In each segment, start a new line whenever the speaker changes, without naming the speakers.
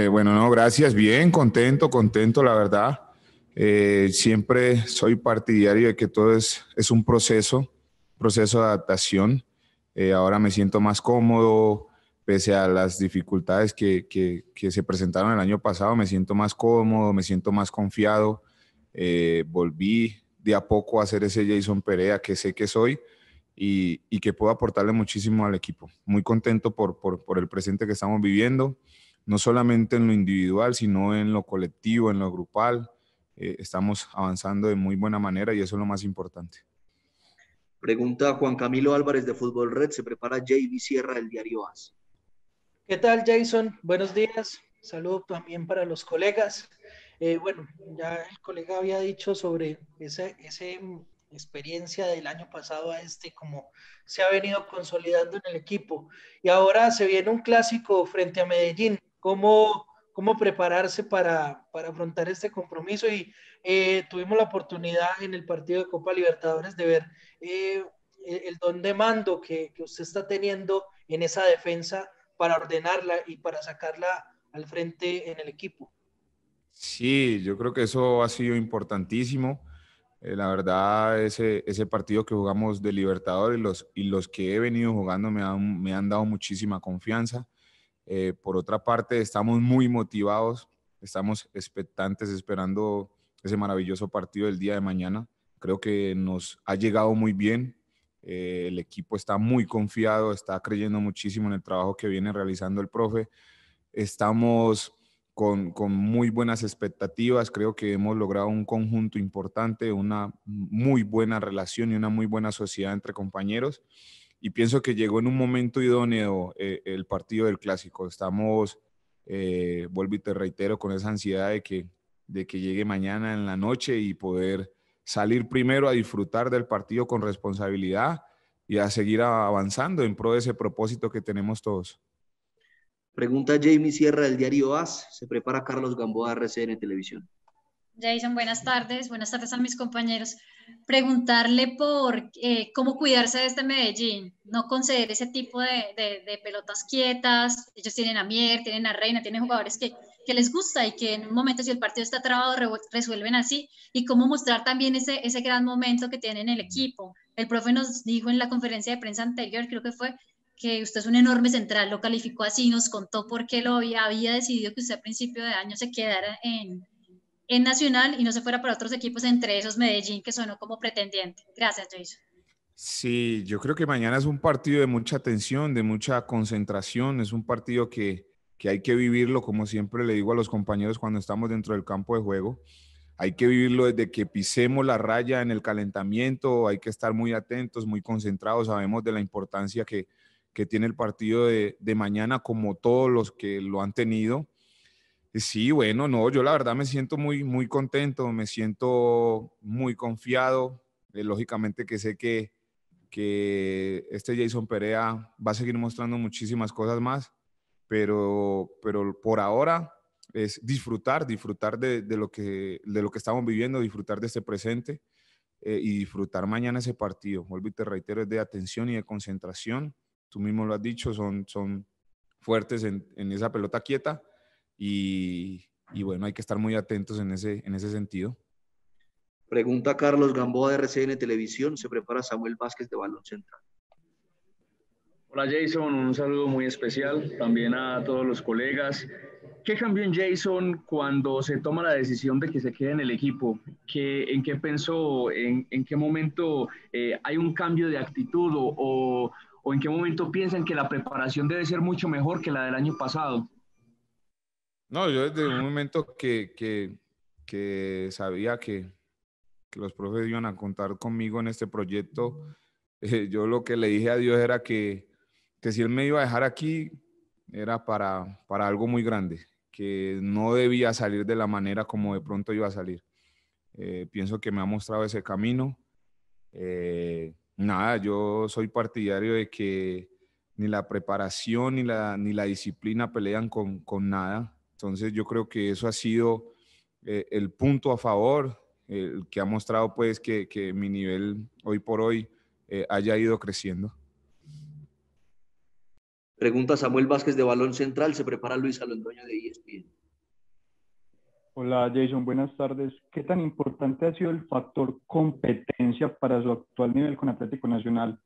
Eh, bueno, no, gracias. Bien, contento, contento, la verdad. Eh, siempre soy partidario de que todo es, un proceso, proceso de adaptación. Eh, ahora me siento más cómodo, pese a las dificultades que, se presentaron el año pasado, me siento más cómodo, me siento más confiado. volví de a poco a ser ese Jason Perea que sé que soy. Y, que puedo aportarle muchísimo al equipo. Muy contento por el presente que estamos viviendo no solamente en lo individual, sino en lo colectivo, en lo grupal. Eh, estamos avanzando de muy buena manera y eso es lo más importante. Pregunta Juan Camilo Álvarez de Fútbol Red, se prepara JB Sierra del diario AS. ¿Qué tal Jason? Buenos días, saludo también para los colegas. Eh, bueno, ya el colega había dicho sobre esa experiencia del año pasado a este, como se ha venido consolidando en el equipo. Y ahora se viene un clásico frente a Medellín cómo, cómo prepararse para, para afrontar este compromiso y eh, tuvimos la oportunidad en el partido de Copa Libertadores de ver eh, el don de mando que, que, usted está teniendo en esa defensa para ordenarla y para sacarla al frente en el equipo. Sí, yo creo que eso ha sido importantísimo. Eh, la verdad, ese, ese partido que jugamos de Libertadores y los, y los que he venido jugando me me han dado muchísima confianza. Eh, por otra parte, estamos muy motivados, estamos expectantes, esperando ese maravilloso partido del día de mañana. Creo que nos ha llegado muy bien. Eh, el equipo está muy confiado, está creyendo muchísimo en el trabajo que viene realizando el profe. Estamos con, con, muy buenas expectativas. Creo que hemos logrado un conjunto importante, una muy buena relación y una muy buena sociedad entre compañeros y pienso que llegó en un momento idóneo eh, el partido del clásico. Estamos, eh, vuelvo y te reitero, con esa ansiedad de que, de que llegue mañana en la noche y poder salir primero a disfrutar del partido con responsabilidad y a seguir avanzando en pro de ese propósito que tenemos todos. Pregunta Jamie Sierra del diario AS. ¿Se prepara Carlos Gamboa RCN Televisión? Jason, buenas tardes. Buenas tardes a mis compañeros. Preguntarle por eh, cómo cuidarse de este Medellín, no conceder ese tipo de, pelotas quietas. Ellos tienen a Mier, tienen a Reina, tienen jugadores que, les gusta y que en un momento si el partido está trabado resuelven así. Y cómo mostrar también ese, ese gran momento que tienen el equipo. El profe nos dijo en la conferencia de prensa anterior, creo que fue, que usted es un enorme central, lo calificó así, nos contó por qué lo había, había decidido que usted a principio de año se quedara en, en Nacional y no se fuera para otros equipos, entre esos Medellín, que sonó como pretendiente. Gracias, Jason. Sí, yo creo que mañana es un partido de mucha tensión, de mucha concentración, es un partido que, que hay que vivirlo, como siempre le digo a los compañeros cuando estamos dentro del campo de juego, hay que vivirlo desde que pisemos la raya en el calentamiento, hay que estar muy atentos, muy concentrados, sabemos de la importancia que, que tiene el partido de, de mañana como todos los que lo han tenido Sí, bueno, no, yo la verdad me siento muy, muy contento, me siento muy confiado. Eh, lógicamente que sé que, que este Jason Perea va a seguir mostrando muchísimas cosas más, pero, pero por ahora es disfrutar, disfrutar de, lo que, de lo que estamos viviendo, disfrutar de este presente eh, y disfrutar mañana ese partido. Volví te reitero, es de atención y de concentración. Tú mismo lo has dicho, son, son fuertes en esa pelota quieta y, bueno, hay que estar muy atentos en ese, en ese sentido. Pregunta Carlos Gamboa de RCN Televisión, ¿se prepara Samuel Vázquez de Balón Central? Hola Jason, un saludo muy especial también a todos los colegas. ¿Qué cambió en Jason cuando se toma la decisión de que se quede en el equipo? ¿Qué, ¿En qué pensó? ¿En, qué momento eh, hay un cambio de actitud o en qué momento piensan que la preparación debe ser mucho mejor que la del año pasado? No, yo desde un momento que, sabía que, los profes iban a contar conmigo en este proyecto, eh, yo lo que le dije a Dios era que, si Él me iba a dejar aquí, era para, algo muy grande, que no debía salir de la manera como de pronto iba a salir. Eh, pienso que me ha mostrado ese camino. Eh, nada, yo soy partidario de que ni la preparación ni la, ni la disciplina pelean con, con nada. Entonces yo creo que eso ha sido eh, el punto a favor, el que ha mostrado pues que, mi nivel hoy por hoy eh, haya ido creciendo. Pregunta Samuel Vázquez de Balón Central, se prepara Luis Alondoño de ESPN. Hola Jason, buenas tardes. ¿Qué tan importante ha sido el factor competencia para su actual nivel con Atlético Nacional?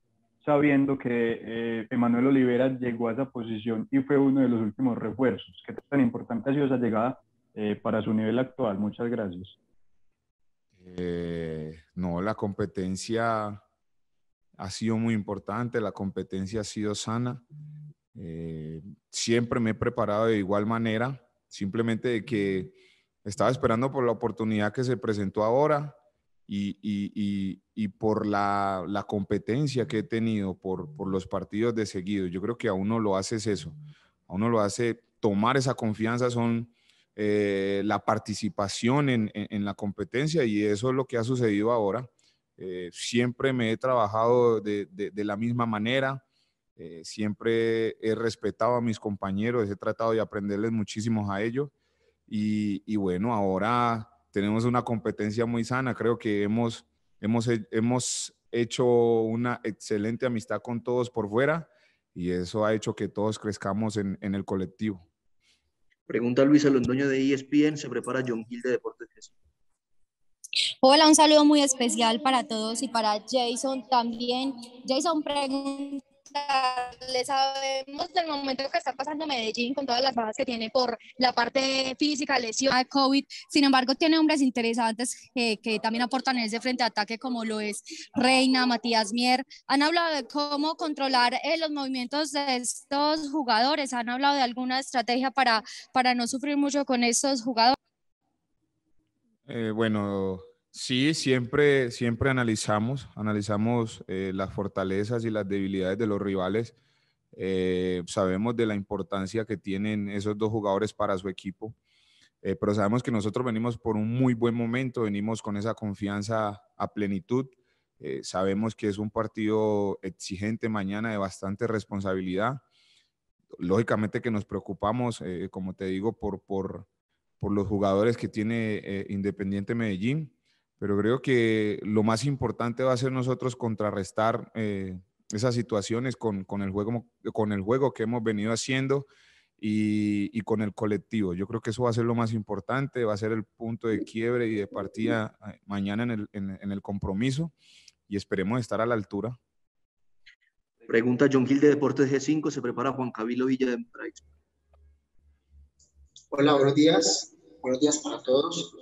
sabiendo que eh, Emanuel Olivera llegó a esa posición y fue uno de los últimos refuerzos. ¿Qué tan importante ha sido esa llegada eh, para su nivel actual? Muchas gracias. Eh, no, la competencia ha sido muy importante, la competencia ha sido sana. siempre me he preparado de igual manera, simplemente de que estaba esperando por la oportunidad que se presentó ahora y, y, y, y por la, la, competencia que he tenido, por, por los partidos de seguido, yo creo que a uno lo hace eso, a uno lo hace tomar esa confianza, son eh, la participación en, en, la competencia y eso es lo que ha sucedido ahora. Eh, siempre me he trabajado de, de, la misma manera, eh, siempre he respetado a mis compañeros, he tratado de aprenderles muchísimo a ellos y, y bueno, ahora tenemos una competencia muy sana. Creo que hemos, hemos, hemos hecho una excelente amistad con todos por fuera y eso ha hecho que todos crezcamos en, en el colectivo. Pregunta Luis Londoño de ESPN, ¿se prepara John Gil de Deportes Hola, un saludo muy especial para todos y para Jason también. Jason, pregunta le sabemos del momento que está pasando Medellín con todas las bajas que tiene por la parte física, lesión. COVID, sin embargo, tiene hombres interesantes eh, que, también aportan en ese frente de ataque, como lo es Reina, Matías Mier. Han hablado de cómo controlar eh, los movimientos de estos jugadores, han hablado de alguna estrategia para, para no sufrir mucho con estos jugadores. Eh, bueno, Sí, siempre, siempre analizamos, analizamos eh, las fortalezas y las debilidades de los rivales. Eh, sabemos de la importancia que tienen esos dos jugadores para su equipo, eh, pero sabemos que nosotros venimos por un muy buen momento, venimos con esa confianza a plenitud. sabemos que es un partido exigente mañana de bastante responsabilidad. Lógicamente que nos preocupamos, como te digo, por, por, por los jugadores que tiene Independiente Medellín pero creo que lo más importante va a ser nosotros contrarrestar eh, esas situaciones con, con, el juego, con el juego que hemos venido haciendo y, con el colectivo. Yo creo que eso va a ser lo más importante, va a ser el punto de quiebre y de partida eh, mañana en el, en, el compromiso y esperemos estar a la altura. Pregunta John Gil de Deportes G5, se prepara Juan Cabilo Villa de Price. Hola, buenos días. Buenos días para todos.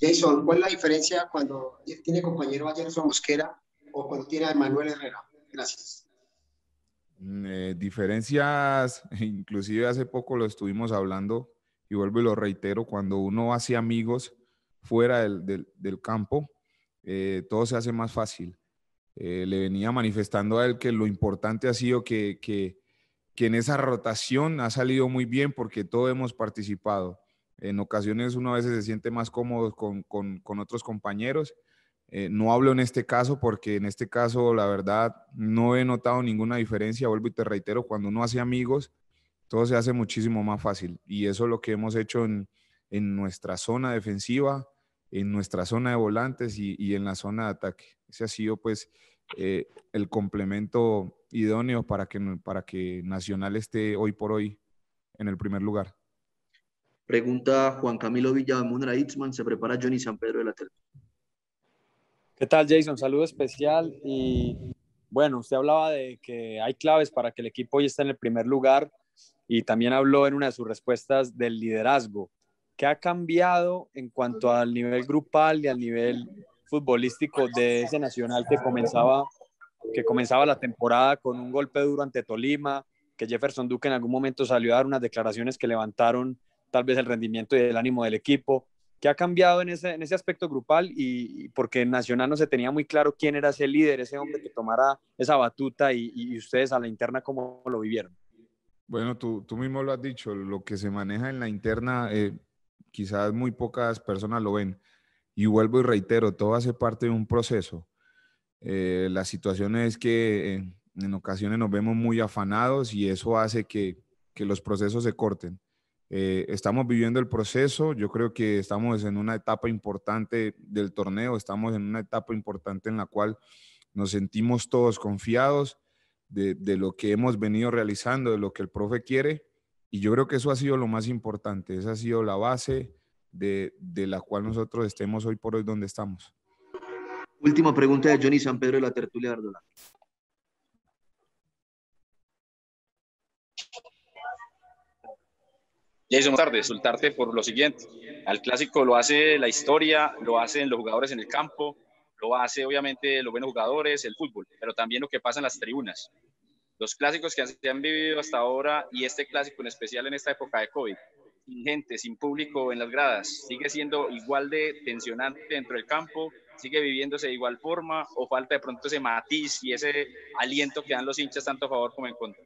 Jason, ¿cuál es la diferencia cuando tiene compañero a Jenson Mosquera o cuando tiene a Emanuel Herrera? Gracias. Mm, eh, diferencias, inclusive hace poco lo estuvimos hablando y vuelvo y lo reitero, cuando uno hace amigos fuera del, del, campo, eh, todo se hace más fácil. Eh, le venía manifestando a él que lo importante ha sido que, que, que en esa rotación ha salido muy bien porque todos hemos participado. En ocasiones uno a veces se siente más cómodo con, otros compañeros. Eh, no hablo en este caso porque en este caso, la verdad, no he notado ninguna diferencia. Vuelvo y te reitero, cuando uno hace amigos, todo se hace muchísimo más fácil. Y eso es lo que hemos hecho en, nuestra zona defensiva, en nuestra zona de volantes y, en la zona de ataque. Ese ha sido pues eh, el complemento idóneo para que, para que Nacional esté hoy por hoy en el primer lugar. Pregunta Juan Camilo Villamunra Itzman, ¿se prepara Johnny San Pedro de la Tele? ¿Qué tal, Jason? Saludo especial. Y bueno, usted hablaba de que hay claves para que el equipo hoy esté en el primer lugar y también habló en una de sus respuestas del liderazgo. ¿Qué ha cambiado en cuanto al nivel grupal y al nivel futbolístico de ese Nacional que comenzaba, que comenzaba la temporada con un golpe duro ante Tolima, que Jefferson Duque en algún momento salió a dar unas declaraciones que levantaron tal vez el rendimiento y el ánimo del equipo. ¿Qué ha cambiado en ese, aspecto grupal? Y, porque Nacional no se tenía muy claro quién era ese líder, ese hombre que tomara esa batuta y, ustedes a la interna cómo lo vivieron. Bueno, tú, mismo lo has dicho, lo que se maneja en la interna, eh, quizás muy pocas personas lo ven. Y vuelvo y reitero, todo hace parte de un proceso. Eh, la situación es que eh, en ocasiones nos vemos muy afanados y eso hace que los procesos se corten. Eh, estamos viviendo el proceso, yo creo que estamos en una etapa importante del torneo, estamos en una etapa importante en la cual nos sentimos todos confiados de, lo que hemos venido realizando, de lo que el profe quiere, y yo creo que eso ha sido lo más importante, esa ha sido la base de, la cual nosotros estemos hoy por hoy donde estamos. Última pregunta de Johnny San Pedro de la Tertulia de Jason Tarde, Soltarte por lo siguiente. Al clásico lo hace la historia, lo hacen los jugadores en el campo, lo hace obviamente los buenos jugadores, el fútbol, pero también lo que pasa en las tribunas. Los clásicos que se han vivido hasta ahora y este clásico en especial en esta época de COVID, sin gente, sin público en las gradas, sigue siendo igual de tensionante dentro del campo, sigue viviéndose de igual forma o falta de pronto ese matiz y ese aliento que dan los hinchas tanto a favor como en contra.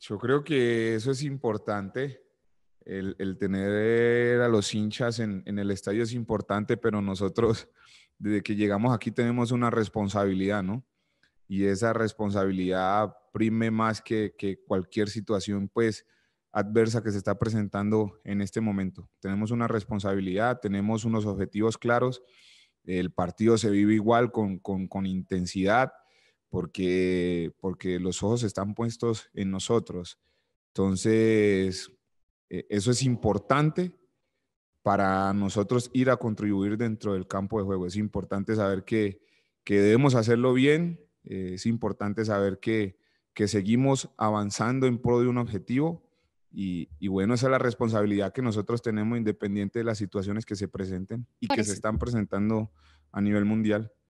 Yo creo que eso es importante. El, tener a los hinchas en, el estadio es importante, pero nosotros desde que llegamos aquí tenemos una responsabilidad, ¿no? Y esa responsabilidad prime más que, cualquier situación, pues, adversa que se está presentando en este momento. Tenemos una responsabilidad, tenemos unos objetivos claros, el partido se vive igual con, con intensidad, porque, los ojos están puestos en nosotros. Entonces, e, eso es importante para nosotros ir a contribuir dentro del campo de juego. Es importante saber que, debemos hacerlo bien, eh, es importante saber que, que seguimos avanzando en pro de un objetivo y, y, bueno, esa es la responsabilidad que nosotros tenemos independiente de las situaciones que se presenten y que se están presentando a nivel mundial.